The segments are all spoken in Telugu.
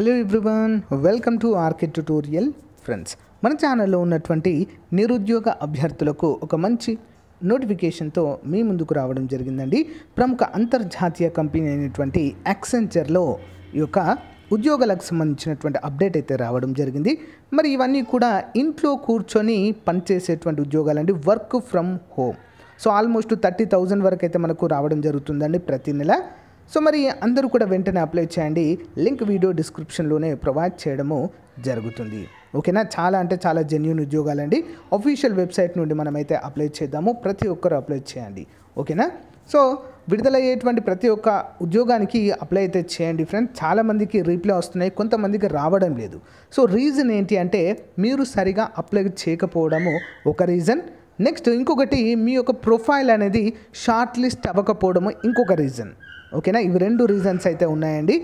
hello everyone welcome to RK tutorial friends మన ఛానల్లో ఉన్నటువంటి నిరుద్యోగ అభ్యర్థులకు ఒక మంచి నోటిఫికేషన్తో మీ ముందుకు రావడం జరిగిందండి ప్రముఖ అంతర్జాతీయ కంపెనీ అయినటువంటి యాక్సెంచర్లో ఈ యొక్క ఉద్యోగాలకు సంబంధించినటువంటి అప్డేట్ అయితే రావడం జరిగింది మరి ఇవన్నీ కూడా ఇంట్లో కూర్చొని పనిచేసేటువంటి ఉద్యోగాలండి work from home so almost thirty thousand వరకు అయితే మనకు రావడం జరుగుతుందండి ప్రతి నెల సో మరి అందరూ కూడా వెంటనే అప్లై చేయండి లింక్ వీడియో డిస్క్రిప్షన్లోనే ప్రొవైడ్ చేయడము జరుగుతుంది ఓకేనా చాలా అంటే చాలా జెన్యున్ ఉద్యోగాలండి అఫీషియల్ వెబ్సైట్ నుండి మనమైతే అప్లై చేద్దాము ప్రతి ఒక్కరు అప్లై చేయండి ఓకేనా సో విడుదలయ్యేటువంటి ప్రతి ఒక్క ఉద్యోగానికి అప్లై అయితే చేయండి ఫ్రెండ్స్ చాలామందికి రీప్లై వస్తున్నాయి కొంతమందికి రావడం లేదు సో రీజన్ ఏంటి అంటే మీరు సరిగా అప్లై చేయకపోవడము ఒక రీజన్ నెక్స్ట్ ఇంకొకటి మీ యొక్క ప్రొఫైల్ అనేది షార్ట్ లిస్ట్ అవ్వకపోవడము ఇంకొక రీజన్ ఓకేనా ఇవి రెండు రీజన్స్ అయితే ఉన్నాయండి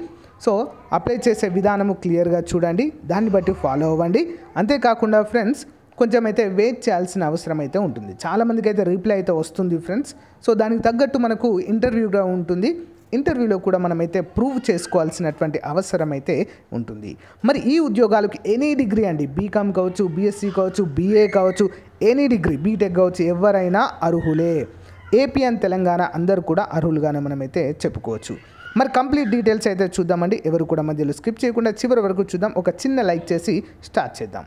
సో అప్లై చేసే విధానము క్లియర్గా చూడండి దాన్ని బట్టి ఫాలో అవ్వండి అంతేకాకుండా ఫ్రెండ్స్ కొంచెం అయితే వెయిట్ చేయాల్సిన అవసరం అయితే ఉంటుంది చాలామందికి అయితే రీప్లై అయితే వస్తుంది ఫ్రెండ్స్ సో దానికి తగ్గట్టు మనకు ఇంటర్వ్యూగా ఉంటుంది ఇంటర్వ్యూలో కూడా మనమైతే ప్రూవ్ చేసుకోవాల్సినటువంటి అవసరం అయితే ఉంటుంది మరి ఈ ఉద్యోగాలకు ఎనీ డిగ్రీ అండి బీకామ్ కావచ్చు బీఎస్సీ కావచ్చు బీఏ కావచ్చు ఎనీ డిగ్రీ బీటెక్ కావచ్చు ఎవరైనా అర్హులే ఏపీ అండ్ తెలంగాణ అందరూ కూడా అర్హులుగానే మనమైతే చెప్పుకోవచ్చు మరి కంప్లీట్ డీటెయిల్స్ అయితే చూద్దామండి ఎవరు కూడా మధ్యలో స్కిప్ చేయకుండా చివరి వరకు చూద్దాం ఒక చిన్న లైక్ చేసి స్టార్ట్ చేద్దాం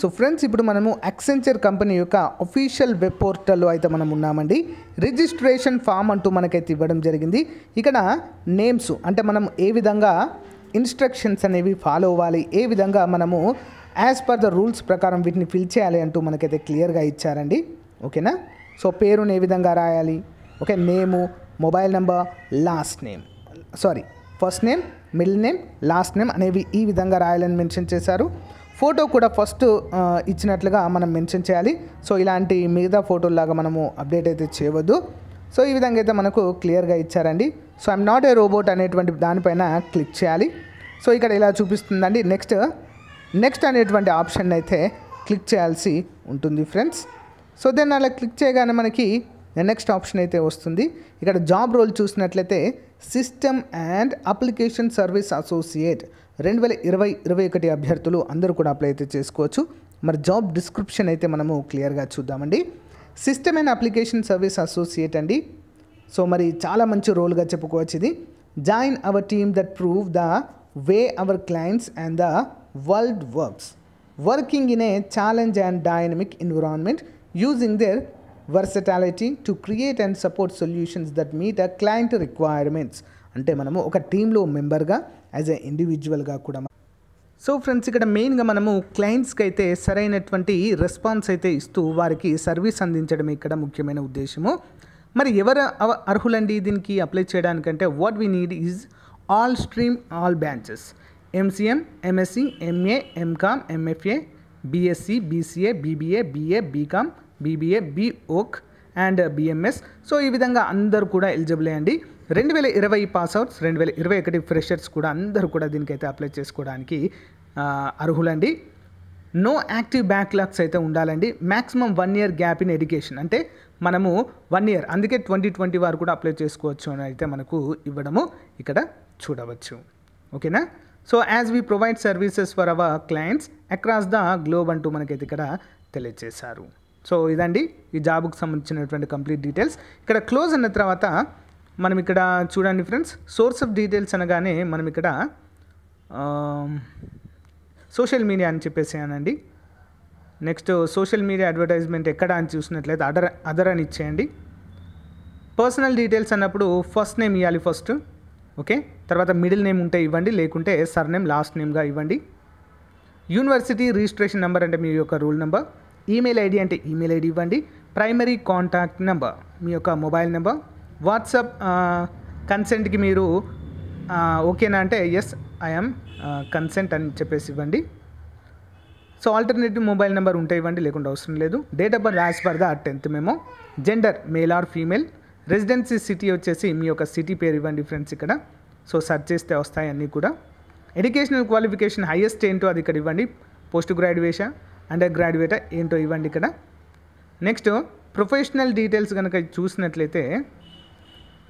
సో ఫ్రెండ్స్ ఇప్పుడు మనము అక్సెంచర్ కంపెనీ యొక్క అఫీషియల్ వెబ్ పోర్టల్లో అయితే మనం ఉన్నామండి రిజిస్ట్రేషన్ ఫామ్ అంటూ మనకైతే ఇవ్వడం జరిగింది ఇక్కడ నేమ్స్ అంటే మనం ఏ విధంగా ఇన్స్ట్రక్షన్స్ అనేవి ఫాలో అవ్వాలి ఏ విధంగా మనము యాజ్ పర్ ద రూల్స్ ప్రకారం వీటిని ఫిల్ చేయాలి అంటూ మనకైతే క్లియర్గా ఇచ్చారండి ఓకేనా సో పేరుని ఏ విధంగా రాయాలి okay name mobile number last name sorry first name middle name last name అనేవి ఈ విధంగా రాయాలని మెన్షన్ చేశారు ఫోటో కూడా ఫస్ట్ ఇచ్చినట్లుగా మనం మెన్షన్ చేయాలి సో ఇలాంటి మిగతా ఫోటోలాగా మనము అప్డేట్ అయితే చేయవద్దు సో ఈ విధంగా అయితే మనకు క్లియర్గా ఇచ్చారండి so I'm not a robot అనేటువంటి దానిపైన క్లిక్ చేయాలి సో ఇక్కడ ఇలా చూపిస్తుందండి నెక్స్ట్ నెక్స్ట్ అనేటువంటి ఆప్షన్ అయితే క్లిక్ చేయాల్సి ఉంటుంది ఫ్రెండ్స్ సో దెన్ అలా క్లిక్ చేయగానే మనకి నెక్స్ట్ ఆప్షన్ అయితే వస్తుంది ఇక్కడ జాబ్ రోల్ చూసినట్లయితే system and application service associate రెండు వేల ఇరవై ఇరవై ఒకటి అభ్యర్థులు అందరూ కూడా అప్లై అయితే చేసుకోవచ్చు మరి జాబ్ డిస్క్రిప్షన్ అయితే మనము క్లియర్గా చూద్దామండి system and application service associate అండి సో మరి చాలా మంచి రోల్గా చెప్పుకోవచ్చు ఇది join our team that prove the way our clients and the world works working in a challenge and dynamic environment using their versatility to create and support solutions that meet a client requirements అంటే మనము ఒక టీంలో మెంబర్గా యాజ్ ఎ ఇండివిజువల్గా కూడా సో ఫ్రెండ్స్ ఇక్కడ మెయిన్గా మనము క్లయింట్స్కి అయితే సరైనటువంటి రెస్పాన్స్ అయితే ఇస్తూ వారికి సర్వీస్ అందించడం ఇక్కడ ముఖ్యమైన ఉద్దేశము మరి ఎవరు అర్హులండి దీనికి అప్లై చేయడానికంటే what we need is all stream all branches MCM MSc MA MCom MFA BSc BCA BBA BA BCom BBA BVoc and BMS so ఈ విధంగా అందరూ కూడా ఎలిజిబుల్ అయ్యండి రెండు వేల ఇరవై పాస్ అవుట్స్ రెండు వేల ఇరవై ఒకటి ఫ్రెషర్స్ కూడా అందరూ కూడా దీనికైతే అప్లై చేసుకోవడానికి అర్హులండి నో యాక్టివ్ బ్యాక్లాగ్స్ అయితే ఉండాలండి maximum one year gap in education అంటే మనము వన్ ఇయర్ అందుకే ట్వంటీ ట్వంటీ వారు కూడా అప్లై చేసుకోవచ్చు అని అయితే మనకు ఇవ్వడము ఇక్కడ చూడవచ్చు ఓకేనా so as we provide services for our clients across the globe అంటూ మనకైతే ఇక్కడ తెలియజేశారు సో ఇదండి ఈ జాబ్కు సంబంధించినటువంటి కంప్లీట్ డీటెయిల్స్ ఇక్కడ క్లోజ్ అన్న తర్వాత మనం ఇక్కడ చూడండి ఫ్రెండ్స్ సోర్స్ ఆఫ్ డీటెయిల్స్ అనగానే మనం ఇక్కడ సోషల్ మీడియా అని అనండి నెక్స్ట్ సోషల్ మీడియా అడ్వర్టైజ్మెంట్ ఎక్కడ అని చూసినట్లయితే అదర్ అదర్ అని ఇచ్చేయండి పర్సనల్ డీటెయిల్స్ అన్నప్పుడు ఫస్ట్ నేమ్ ఇవ్వాలి ఫస్ట్ ఓకే తర్వాత మిడిల్ నేమ్ ఉంటే ఇవ్వండి లేకుంటే సర్ నేమ్ లాస్ట్ నేమ్గా ఇవ్వండి యూనివర్సిటీ రిజిస్ట్రేషన్ నెంబర్ అంటే మీ యొక్క రూల్ నెంబర్ ఈమెయిల్ ఐడి అంటే ఈమెయిల్ ఐడి ఇవ్వండి ప్రైమరీ కాంటాక్ట్ నెంబర్ మీ యొక్క మొబైల్ నెంబర్ వాట్సాప్ కన్సెంట్కి మీరు ఓకేనా అంటే ఎస్ ఐఎమ్ కన్సెంట్ అని చెప్పేసి ఇవ్వండి సో ఆల్టర్నేటివ్ మొబైల్ నెంబర్ ఉంటే ఇవ్వండి లేకుండా అవసరం లేదు date of birth as per the tenth మేము gender male or female residency city వచ్చేసి మీ యొక్క సిటీ పేరు ఇవ్వండి ఫ్రెండ్స్ ఇక్కడ సో సెర్చ్ చేస్తే వస్తాయి అన్నీ కూడా ఎడ్యుకేషనల్ క్వాలిఫికేషన్ హైయెస్ట్ ఏంటో అది ఇక్కడ ఇవ్వండి పోస్ట్ గ్రాడ్యుయేషన్ అండర్ గ్రాడ్యుయేట్ ఏంటో ఇవ్వండి ఇక్కడ నెక్స్ట్ ప్రొఫెషనల్ డీటెయిల్స్ కనుక చూసినట్లయితే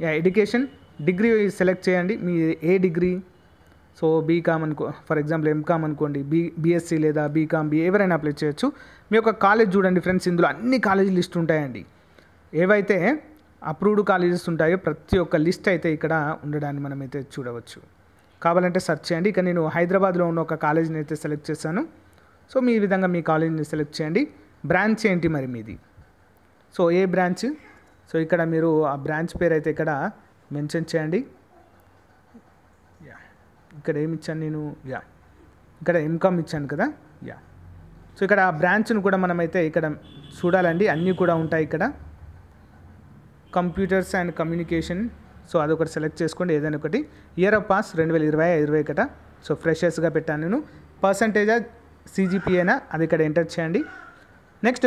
యా ఎడ్యుకేషన్ డిగ్రీ సెలెక్ట్ చేయండి మీ ఏ డిగ్రీ సో బీకామ్ అనుకో ఫర్ ఎగ్జాంపుల్ ఎంకామ్ అనుకోండి బీ బీఎస్సీ లేదా బీకామ్ బీ ఎవరైనా అప్లై చేయొచ్చు మీ యొక్క కాలేజ్ చూడండి ఫ్రెండ్స్ ఇందులో అన్ని కాలేజీ లిస్ట్ ఉంటాయండి ఏవైతే అప్రూవ్డ్ కాలేజెస్ ఉంటాయో ప్రతి ఒక్క లిస్ట్ అయితే ఇక్కడ ఉండడాన్ని మనమైతే చూడవచ్చు కావాలంటే సెర్చ్ చేయండి ఇక నేను హైదరాబాద్లో ఉన్న ఒక కాలేజీని అయితే సెలెక్ట్ చేశాను సో మీ విధంగా మీ కాలేజీని సెలెక్ట్ చేయండి బ్రాంచ్ ఏంటి మరి మీది సో ఏ బ్రాంచ్ సో ఇక్కడ మీరు ఆ బ్రాంచ్ పేరు అయితే ఇక్కడ మెన్షన్ చేయండి యా ఇక్కడ ఏమి ఇచ్చాను నేను యా ఇక్కడ ఇన్కమ్ ఇచ్చాను కదా యా సో ఇక్కడ ఆ బ్రాంచ్ను కూడా మనమైతే ఇక్కడ చూడాలండి అన్నీ కూడా ఉంటాయి ఇక్కడ కంప్యూటర్స్ అండ్ కమ్యూనికేషన్ సో అదొకటి సెలెక్ట్ చేసుకోండి ఏదైనా ఒకటి ఇయర్ ఆఫ్ పాస్ రెండు వేల ఇరవై ఇరవై ఒకట సో ఫ్రెషర్స్గా పెట్టాను నేను పర్సంటేజా సిజిపిఏనా అది ఇక్కడ ఎంటర్ చేయండి నెక్స్ట్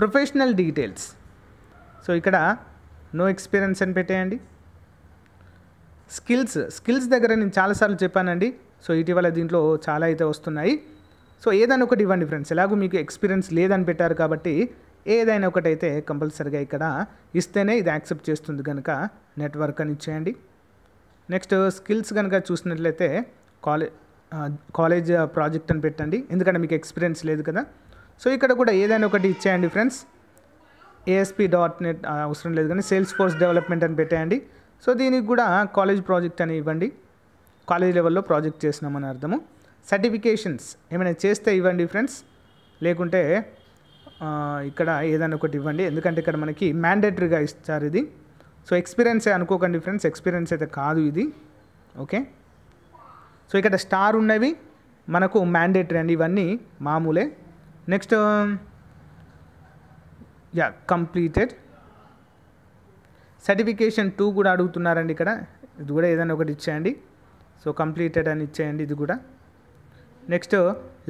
ప్రొఫెషనల్ డీటెయిల్స్ సో ఇక్కడ నో ఎక్స్పీరియన్స్ అని పెట్టేయండి స్కిల్స్ స్కిల్స్ దగ్గర నేను చాలాసార్లు చెప్పానండి సో ఇటీవల దీంట్లో చాలా అయితే వస్తున్నాయి సో ఏదైనా ఒకటి ఇవ్వండి ఫ్రెండ్స్ ఎలాగో మీకు ఎక్స్పీరియన్స్ లేదని పెట్టారు కాబట్టి ఏదైనా ఒకటైతే కంపల్సరిగా ఇక్కడ ఇస్తేనే ఇది యాక్సెప్ట్ చేస్తుంది కనుక నెట్వర్క్ అని ఇచ్చేయండి నెక్స్ట్ స్కిల్స్ కనుక చూసినట్లయితే కాలే కాలేజ్ ప్రాజెక్ట్ అని పెట్టండి ఎందుకంటే మీకు ఎక్స్పీరియన్స్ లేదు కదా సో ఇక్కడ కూడా ఏదైనా ఒకటి ఇచ్చేయండి ఫ్రెండ్స్ ఏఎస్పి డాట్ నెట్ అవసరం లేదు కానీ సేల్స్ ఫోర్స్ డెవలప్మెంట్ అని పెట్టేయండి సో దీనికి కూడా కాలేజ్ ప్రాజెక్ట్ అని ఇవ్వండి కాలేజ్ లెవెల్లో ప్రాజెక్ట్ చేసినామని అర్థము సర్టిఫికేషన్స్ ఏమైనా చేస్తే ఇవ్వండి ఫ్రెండ్స్ లేకుంటే ఇక్కడ ఏదైనా ఒకటి ఇవ్వండి ఎందుకంటే ఇక్కడ మనకి మ్యాండేటరీగా ఇస్తారు ఇది సో ఎక్స్పీరియన్సే అనుకోకండి ఫ్రెండ్స్ ఎక్స్పీరియన్స్ అయితే కాదు ఇది ఓకే సో ఇక్కడ స్టార్ ఉన్నవి మనకు మ్యాండేటరీ అండి ఇవన్నీ మామూలే next yeah completed certification too కూడా అడుగుతున్నారండి ఇక్కడ ఇది కూడా ఏదైనా ఒకటి ఇచ్చేయండి సో కంప్లీటెడ్ అని ఇచ్చేయండి ఇది కూడా నెక్స్ట్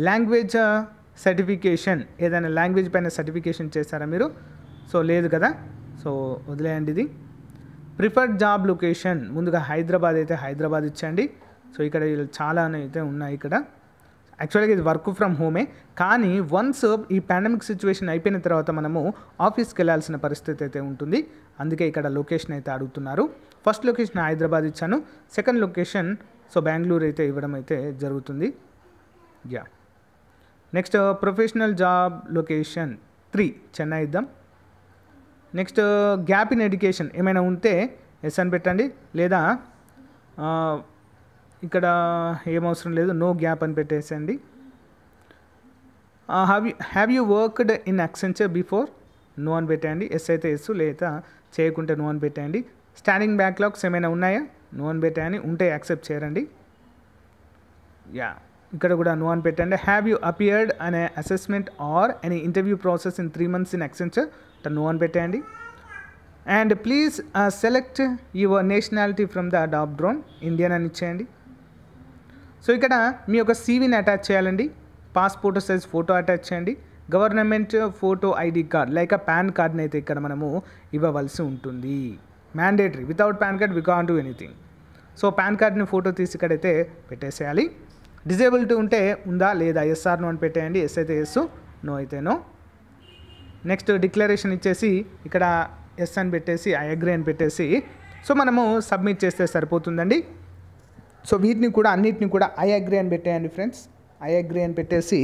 లాంగ్వేజ్ సర్టిఫికేషన్ ఏదైనా లాంగ్వేజ్ పైన సర్టిఫికేషన్ చేస్తారా మీరు సో లేదు కదా సో వదిలేయండి ఇది ప్రిఫర్డ్ జాబ్ లొకేషన్ ముందుగా హైదరాబాద్ అయితే హైదరాబాద్ ఇచ్చండి సో ఇక్కడ చాలా అయితే ఉన్నాయి ఇక్కడ యాక్చువల్గా ఇది వర్క్ ఫ్రమ్ హోమే కానీ వన్స్ ఈ పాండమిక్ సిచ్యువేషన్ అయిపోయిన తర్వాత మనము ఆఫీస్కి వెళ్ళాల్సిన పరిస్థితి అయితే ఉంటుంది అందుకే ఇక్కడ లొకేషన్ అయితే అడుగుతున్నారు ఫస్ట్ లొకేషన్ హైదరాబాద్ ఇచ్చాను సెకండ్ లొకేషన్ సో బెంగళూరు అయితే ఇవ్వడం అయితే జరుగుతుంది yeah next professional job location three Chennai ఇద్దాం నెక్స్ట్ గ్యాప్ ఇన్ ఎడ్యుకేషన్ ఏమైనా ఉంటే ఎస్ అని పెట్టండి లేదా ఇక్కడ ఏమవసరం లేదు నో గ్యాప్ అని పెట్టేసండి have you have you worked in Accenture before no అని పెట్టండి ఎస్ అయితే ఎస్ లేదా చేయకుంటే నో అని పెట్టండి స్టాండింగ్ బ్యాక్లాగ్స్ ఏమైనా ఉన్నాయా నో అని పెట్టాయని ఉంటే యాక్సెప్ట్ చేయరండి యా ఇక్కడ కూడా నో అని పెట్టండి హ్యావ్ యూ అపియర్డ్ అనే అసెస్మెంట్ ఆర్ అనే interview process in three months in Accenture ఇక్కడ నో అని పెట్టేయండి and please select your nationality from the drop down Indian అని ఇచ్చేయండి సో ఇక్కడ మీ యొక్క సీవీని అటాచ్ చేయాలండి పాస్పోర్ట్ సైజ్ ఫోటో అటాచ్ చేయండి government photo ID card like PAN కార్డ్ని అయితే ఇక్కడ మనము ఇవ్వవలసి ఉంటుంది mandatory without PAN card we can do anything so PAN కార్డ్ని ఫోటో తీసి ఇక్కడైతే పెట్టేసేయాలి డిజేబిలిటీ ఉంటే ఉందా లేదా ఎస్ఆర్ నో అని పెట్టేయండి ఎస్ అయితే ఎస్ నో అయితే నో నెక్స్ట్ డిక్లరేషన్ ఇచ్చేసి ఇక్కడ ఎస్ అని పెట్టేసి ఐ అగ్రీ అని పెట్టేసి సో మనము సబ్మిట్ చేస్తే సరిపోతుందండి సో వీటిని కూడా అన్నిటిని కూడా ఐ అగ్రీ అని పెట్టేయండి ఫ్రెండ్స్ ఐ అగ్రీ అని పెట్టేసి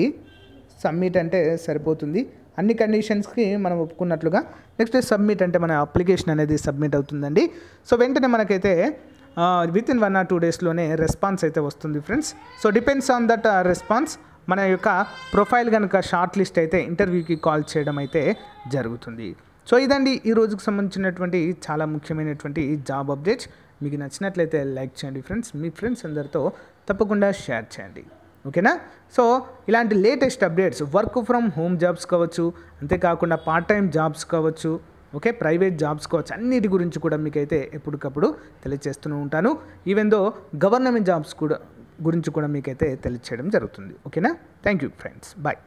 సబ్మిట్ అంటే సరిపోతుంది అన్ని కండిషన్స్కి మనం ఒప్పుకున్నట్లుగా నెక్స్ట్ సబ్మిట్ అంటే మన అప్లికేషన్ అనేది సబ్మిట్ అవుతుందండి సో వెంటనే మనకైతే within one or two డేస్లోనే రెస్పాన్స్ అయితే వస్తుంది friends so depends on that response మన యొక్క ప్రొఫైల్ కనుక షార్ట్ లిస్ట్ అయితే ఇంటర్వ్యూకి కాల్ చేయడం అయితే జరుగుతుంది సో ఇదండి ఈ రోజుకు సంబంధించినటువంటి చాలా ముఖ్యమైనటువంటి జాబ్ అప్డేట్స్ మీకు నచ్చినట్లయితే లైక్ చేయండి ఫ్రెండ్స్ మీ ఫ్రెండ్స్ అందరితో తప్పకుండా షేర్ చేయండి ఓకేనా సో ఇలాంటి latest updates work from home jobs కావచ్చు అంతేకాకుండా పార్ట్ టైం జాబ్స్ కావచ్చు ఓకే ప్రైవేట్ జాబ్స్ కావచ్చు అన్నిటి గురించి కూడా మీకైతే ఎప్పటికప్పుడు తెలియజేస్తూనే ఉంటాను ఈవెన్ దో గవర్నమెంట్ జాబ్స్ కూడా గురించి కూడా మీకైతే తెలియచేయడం జరుగుతుంది ఓకేనా థ్యాంక్ యూ ఫ్రెండ్స్ బాయ్